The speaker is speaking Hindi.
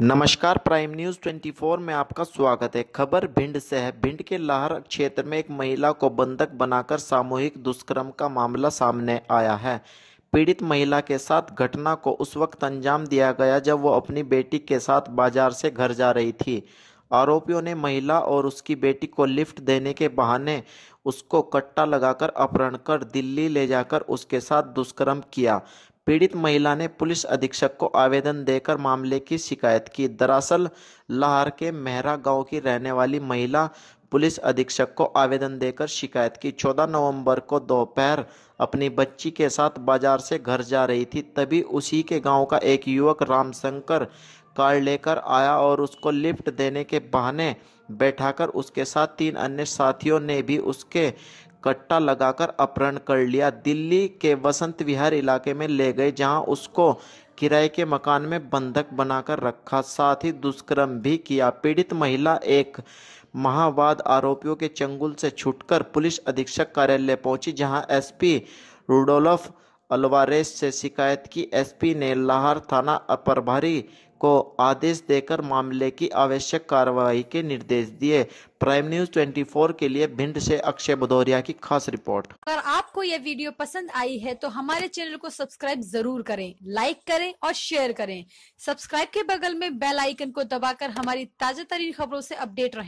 नमस्कार प्राइम न्यूज़ 24 में आपका स्वागत है खबर भिंड से है भिंड के लाहर क्षेत्र में एक महिला को बंधक बनाकर सामूहिक दुष्कर्म का मामला सामने आया है पीड़ित महिला के साथ घटना को उस वक्त अंजाम दिया गया जब वो अपनी बेटी के साथ बाजार से घर जा रही थी आरोपियों ने महिला और उसकी बेटी को लिफ्ट देने के बहाने उसको कट्टा लगाकर अपहरण कर दिल्ली ले जाकर उसके साथ दुष्कर्म किया पीड़ित महिला ने पुलिस अधीक्षक को आवेदन देकर मामले की शिकायत की दरअसल लाहर के मेहरा गांव की रहने वाली महिला पुलिस अधीक्षक को आवेदन देकर शिकायत की 14 नवंबर को दोपहर अपनी बच्ची के साथ बाजार से घर जा रही थी तभी उसी के गांव का एक युवक रामशंकर कार लेकर आया और उसको लिफ्ट देने के बहाने बैठाकर उसके साथ तीन अन्य साथियों ने भी उसके कट्टा लगाकर अपहरण कर लिया दिल्ली के वसंत विहार इलाके में ले गए जहां उसको किराए के मकान में बंधक बनाकर रखा साथ ही दुष्कर्म भी किया पीड़ित महिला एक माहवाद आरोपियों के चंगुल से छुटकर पुलिस अधीक्षक कार्यालय पहुंची जहां एसपी रूडोल्फ अलवारेस से शिकायत की एसपी ने लाहर थाना प्रभारी को आदेश देकर मामले की आवश्यक कार्रवाई के निर्देश दिए प्राइम न्यूज 24 के लिए भिंड से अक्षय भदौरिया की खास रिपोर्ट अगर आपको यह वीडियो पसंद आई है तो हमारे चैनल को सब्सक्राइब जरूर करें लाइक करें और शेयर करें सब्सक्राइब के बगल में बेल आइकन को दबाकर हमारी ताजा तरीन खबरों ऐसी अपडेट रहे